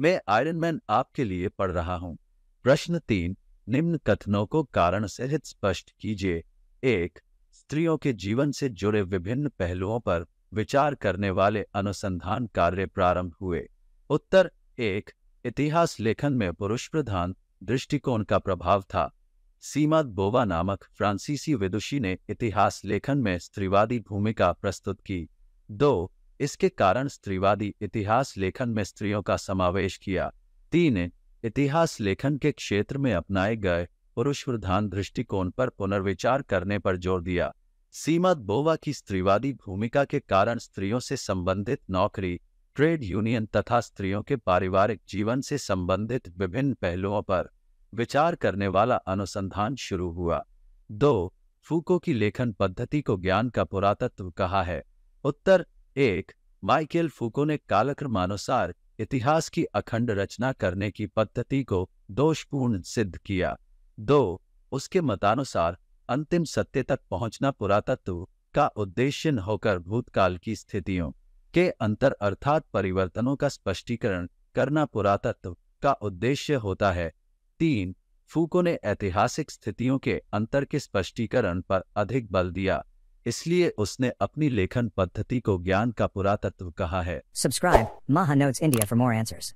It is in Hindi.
मैं आयरन मैन आपके लिए पढ़ रहा हूं प्रश्न तीन निम्न कथनों को कारण सहित स्पष्ट कीजिए एक स्त्रियों के जीवन से जुड़े विभिन्न पहलुओं पर विचार करने वाले अनुसंधान कार्य प्रारंभ हुए उत्तर एक इतिहास लेखन में पुरुष प्रधान दृष्टिकोण का प्रभाव था सीमा बोवा नामक फ्रांसीसी विदुषी ने इतिहास लेखन में स्त्रीवादी भूमिका प्रस्तुत की दो इसके कारण स्त्रीवादी इतिहास लेखन में स्त्रियों का समावेश किया तीन इतिहास लेखन के क्षेत्र में अपनाए गए पुरुष प्रधान दृष्टिकोण पर पुनर्विचार करने पर जोर दिया सीमा बोवा की स्त्रीवादी भूमिका के कारण स्त्रियों से संबंधित नौकरी ट्रेड यूनियन तथा स्त्रियों के पारिवारिक जीवन से संबंधित विभिन्न पहलुओं पर विचार करने वाला अनुसंधान शुरू हुआ दो फूको की लेखन पद्धति को ज्ञान का पुरातत्व कहा है उत्तर एक माइकेल फूको ने कालक्रमानुसार इतिहास की अखंड रचना करने की पद्धति को दोषपूर्ण सिद्ध किया दो उसके मतानुसार अंतिम सत्य तक पहुंचना पुरातत्व का उद्देश्य होकर भूतकाल की स्थितियों के अंतर अर्थात परिवर्तनों का स्पष्टीकरण करना पुरातत्व का उद्देश्य होता है तीन फूको ने ऐतिहासिक स्थितियों के अंतर के स्पष्टीकरण पर अधिक बल दिया इसलिए उसने अपनी लेखन पद्धति को ज्ञान का पुरातत्व कहा है सब्सक्राइब माहा इंडिया फॉर मोर आंसर्स